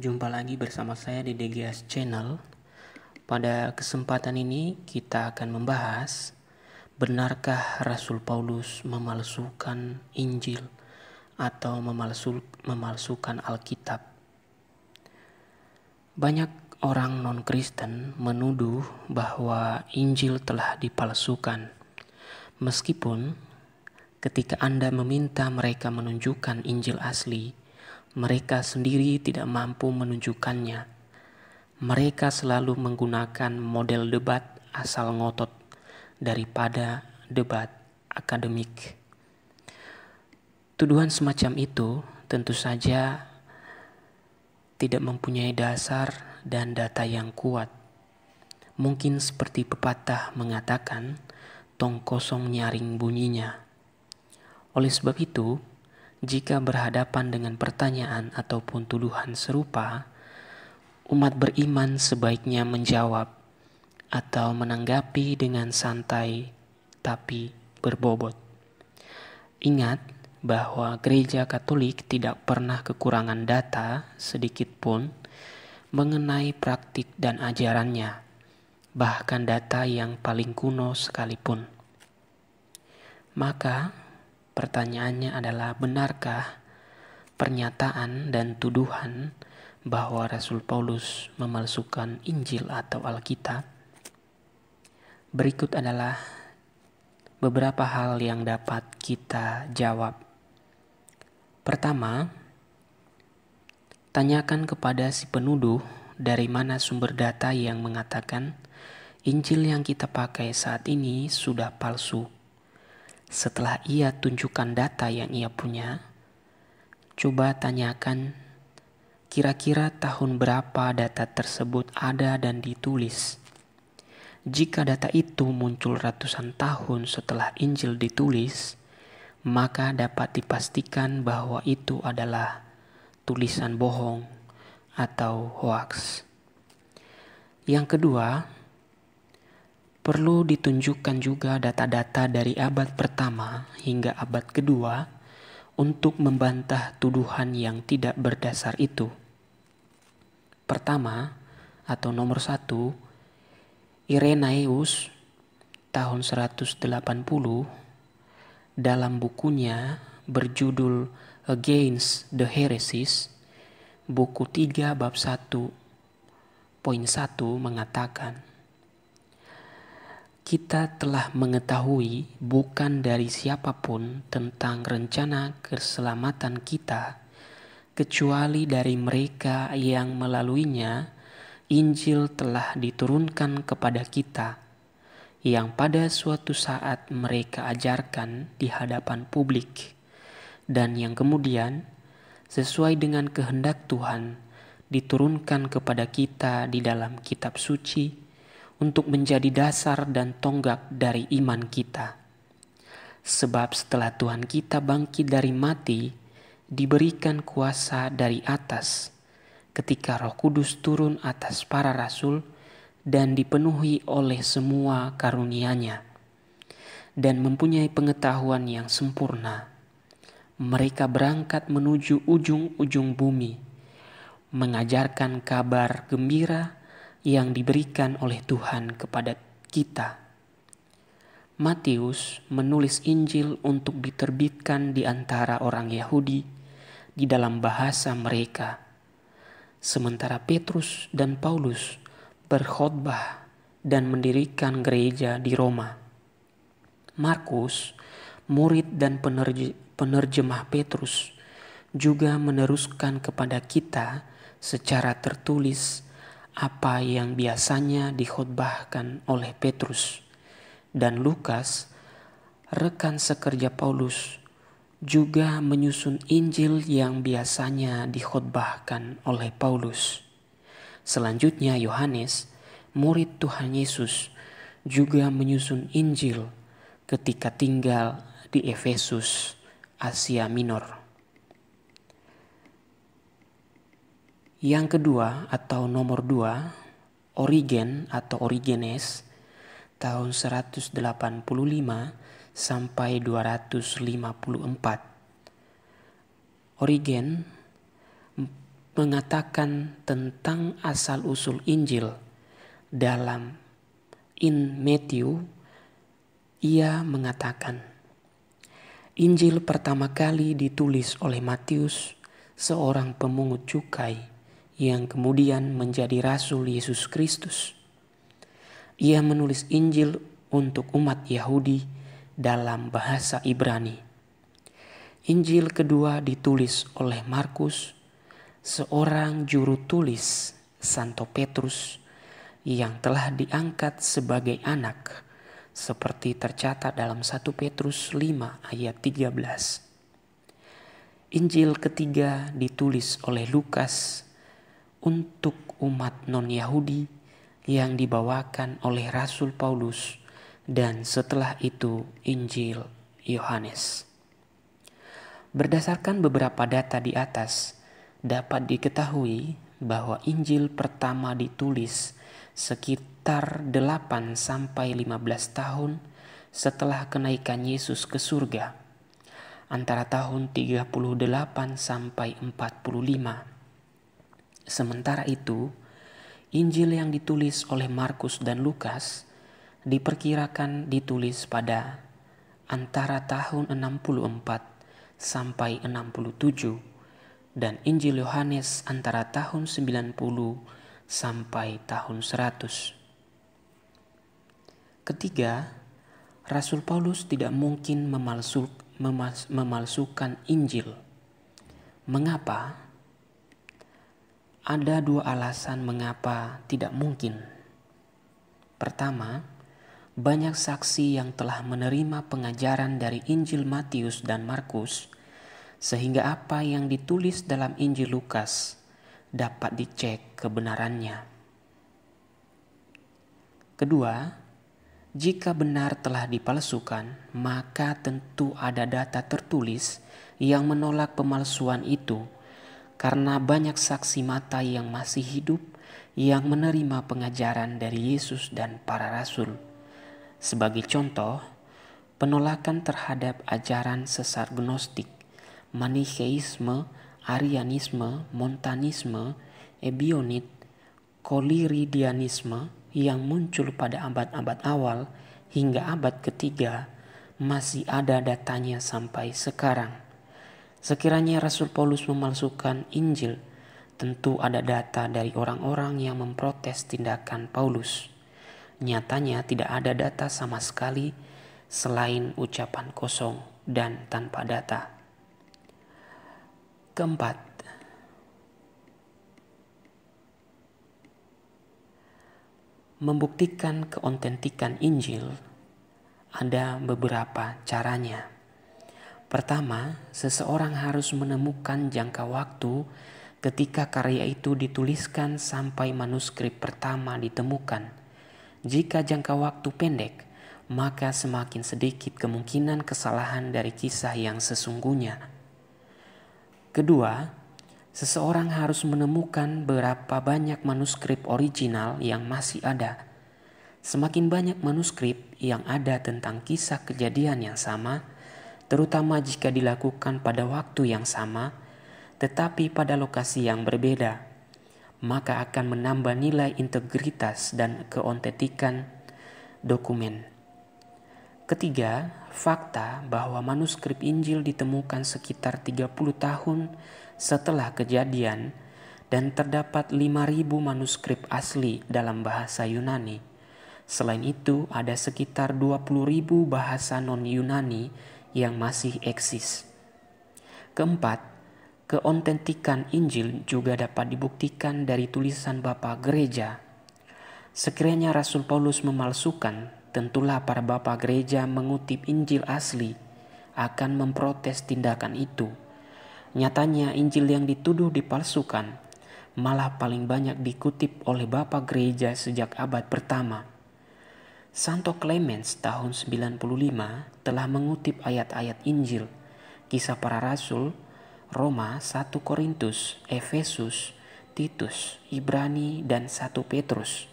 Jumpa lagi bersama saya di DGS Channel. Pada kesempatan ini kita akan membahas benarkah Rasul Paulus memalsukan Injil atau memalsu, memalsukan Alkitab. Banyak orang non-Kristen menuduh bahwa Injil telah dipalsukan. Meskipun ketika Anda meminta mereka menunjukkan Injil asli, mereka sendiri tidak mampu menunjukkannya. Mereka selalu menggunakan model debat asal ngotot daripada debat akademik. Tuduhan semacam itu tentu saja tidak mempunyai dasar dan data yang kuat. Mungkin seperti pepatah mengatakan, tong kosong nyaring bunyinya. Oleh sebab itu, jika berhadapan dengan pertanyaan ataupun tuduhan serupa, umat beriman sebaiknya menjawab atau menanggapi dengan santai tapi berbobot. Ingat bahwa gereja Katolik tidak pernah kekurangan data sedikit pun mengenai praktik dan ajarannya, bahkan data yang paling kuno sekalipun. Maka, Pertanyaannya adalah benarkah pernyataan dan tuduhan bahwa Rasul Paulus memalsukan Injil atau Alkitab? Berikut adalah beberapa hal yang dapat kita jawab. Pertama, tanyakan kepada si penuduh dari mana sumber data yang mengatakan Injil yang kita pakai saat ini sudah palsu setelah ia tunjukkan data yang ia punya, coba tanyakan kira-kira tahun berapa data tersebut ada dan ditulis. Jika data itu muncul ratusan tahun setelah Injil ditulis, maka dapat dipastikan bahwa itu adalah tulisan bohong atau hoaks. Yang kedua, Perlu ditunjukkan juga data-data dari abad pertama hingga abad kedua untuk membantah tuduhan yang tidak berdasar itu. Pertama, atau nomor satu, Irenaeus tahun 180 dalam bukunya berjudul Against the Heresies, buku 3 bab 1 poin 1 mengatakan, kita telah mengetahui bukan dari siapapun tentang rencana keselamatan kita, kecuali dari mereka yang melaluinya Injil telah diturunkan kepada kita, yang pada suatu saat mereka ajarkan di hadapan publik, dan yang kemudian, sesuai dengan kehendak Tuhan, diturunkan kepada kita di dalam kitab suci untuk menjadi dasar dan tonggak dari iman kita. Sebab setelah Tuhan kita bangkit dari mati, diberikan kuasa dari atas ketika Roh Kudus turun atas para rasul dan dipenuhi oleh semua karunia-Nya dan mempunyai pengetahuan yang sempurna. Mereka berangkat menuju ujung-ujung bumi mengajarkan kabar gembira yang diberikan oleh Tuhan kepada kita. Matius menulis Injil untuk diterbitkan di antara orang Yahudi di dalam bahasa mereka, sementara Petrus dan Paulus berkhotbah dan mendirikan gereja di Roma. Markus, murid dan penerjemah Petrus, juga meneruskan kepada kita secara tertulis apa yang biasanya dikhotbahkan oleh Petrus dan Lukas, rekan sekerja Paulus, juga menyusun Injil yang biasanya dikhotbahkan oleh Paulus. Selanjutnya Yohanes, murid Tuhan Yesus, juga menyusun Injil ketika tinggal di Efesus, Asia Minor. Yang kedua atau nomor dua, Origen atau Origenes tahun 185 sampai 254. Origen mengatakan tentang asal-usul Injil dalam In Matthew ia mengatakan Injil pertama kali ditulis oleh Matius seorang pemungut cukai yang kemudian menjadi rasul Yesus Kristus. Ia menulis Injil untuk umat Yahudi dalam bahasa Ibrani. Injil kedua ditulis oleh Markus, seorang juru tulis Santo Petrus yang telah diangkat sebagai anak seperti tercatat dalam 1 Petrus 5 ayat 13. Injil ketiga ditulis oleh Lukas untuk umat non-Yahudi yang dibawakan oleh Rasul Paulus dan setelah itu Injil Yohanes. Berdasarkan beberapa data di atas, dapat diketahui bahwa Injil pertama ditulis sekitar 8 sampai 15 tahun setelah kenaikan Yesus ke surga, antara tahun 38 sampai 45 Sementara itu, Injil yang ditulis oleh Markus dan Lukas diperkirakan ditulis pada antara tahun 64 sampai 67 dan Injil Yohanes antara tahun 90 sampai tahun 100. Ketiga, Rasul Paulus tidak mungkin memalsukan Injil. Mengapa? Ada dua alasan mengapa tidak mungkin. Pertama, banyak saksi yang telah menerima pengajaran dari Injil Matius dan Markus, sehingga apa yang ditulis dalam Injil Lukas dapat dicek kebenarannya. Kedua, jika benar telah dipalsukan, maka tentu ada data tertulis yang menolak pemalsuan itu karena banyak saksi mata yang masih hidup yang menerima pengajaran dari Yesus dan para rasul. Sebagai contoh, penolakan terhadap ajaran sesar gnostik, manicheisme, arianisme, montanisme, ebionit, koliridianisme yang muncul pada abad-abad awal hingga abad ketiga masih ada datanya sampai sekarang. Sekiranya Rasul Paulus memalsukan Injil, tentu ada data dari orang-orang yang memprotes tindakan Paulus. Nyatanya tidak ada data sama sekali selain ucapan kosong dan tanpa data. Keempat, membuktikan keontentikan Injil ada beberapa caranya. Pertama, seseorang harus menemukan jangka waktu ketika karya itu dituliskan sampai manuskrip pertama ditemukan. Jika jangka waktu pendek, maka semakin sedikit kemungkinan kesalahan dari kisah yang sesungguhnya. Kedua, seseorang harus menemukan berapa banyak manuskrip original yang masih ada. Semakin banyak manuskrip yang ada tentang kisah kejadian yang sama, terutama jika dilakukan pada waktu yang sama, tetapi pada lokasi yang berbeda, maka akan menambah nilai integritas dan keontetikan dokumen. Ketiga, fakta bahwa manuskrip Injil ditemukan sekitar 30 tahun setelah kejadian dan terdapat 5.000 manuskrip asli dalam bahasa Yunani. Selain itu, ada sekitar 20.000 bahasa non-Yunani yang masih eksis. Keempat, keontentikan Injil juga dapat dibuktikan dari tulisan Bapak Gereja. Sekiranya Rasul Paulus memalsukan, tentulah para Bapak Gereja mengutip Injil asli akan memprotes tindakan itu. Nyatanya Injil yang dituduh dipalsukan malah paling banyak dikutip oleh Bapak Gereja sejak abad pertama. Santo Clemens tahun 95 telah mengutip ayat-ayat Injil, kisah para rasul, Roma 1 Korintus, Efesus, Titus, Ibrani, dan 1 Petrus.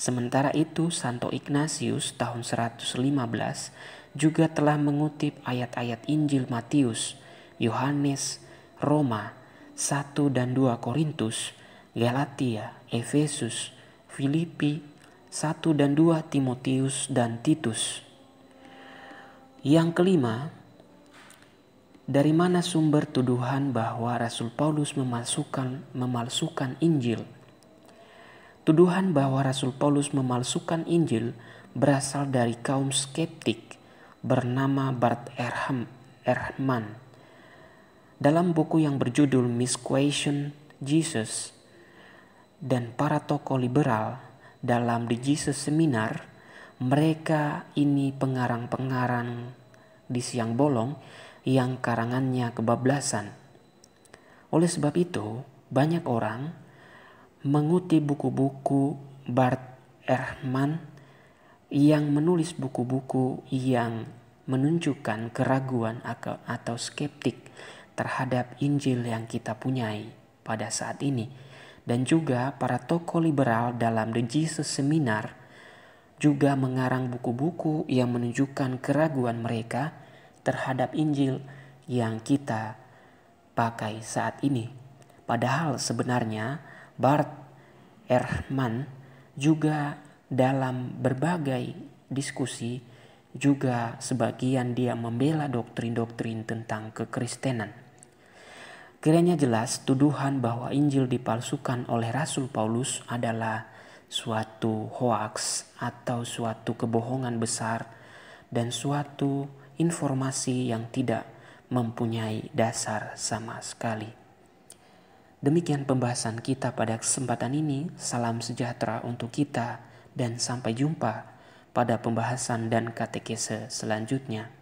Sementara itu Santo Ignatius tahun 115 juga telah mengutip ayat-ayat Injil Matius, Yohanes, Roma 1 dan 2 Korintus, Galatia, Efesus, Filipi, 1 dan 2 Timotius dan Titus. Yang kelima, dari mana sumber tuduhan bahwa Rasul Paulus memalsukan memalsukan Injil? Tuduhan bahwa Rasul Paulus memalsukan Injil berasal dari kaum skeptik bernama Bart Erham, Erhman. Dalam buku yang berjudul Misquation Jesus dan para tokoh liberal dalam di Jesus Seminar, mereka ini pengarang-pengarang di siang bolong yang karangannya kebablasan. Oleh sebab itu, banyak orang mengutip buku-buku Bart Ehrman yang menulis buku-buku yang menunjukkan keraguan atau skeptik terhadap Injil yang kita punyai pada saat ini dan juga para tokoh liberal dalam The Jesus Seminar juga mengarang buku-buku yang menunjukkan keraguan mereka terhadap Injil yang kita pakai saat ini. Padahal sebenarnya Bart Ehrman juga dalam berbagai diskusi juga sebagian dia membela doktrin-doktrin tentang kekristenan. Kiranya jelas tuduhan bahwa Injil dipalsukan oleh Rasul Paulus adalah suatu hoaks atau suatu kebohongan besar dan suatu informasi yang tidak mempunyai dasar sama sekali. Demikian pembahasan kita pada kesempatan ini. Salam sejahtera untuk kita dan sampai jumpa pada pembahasan dan katekese selanjutnya.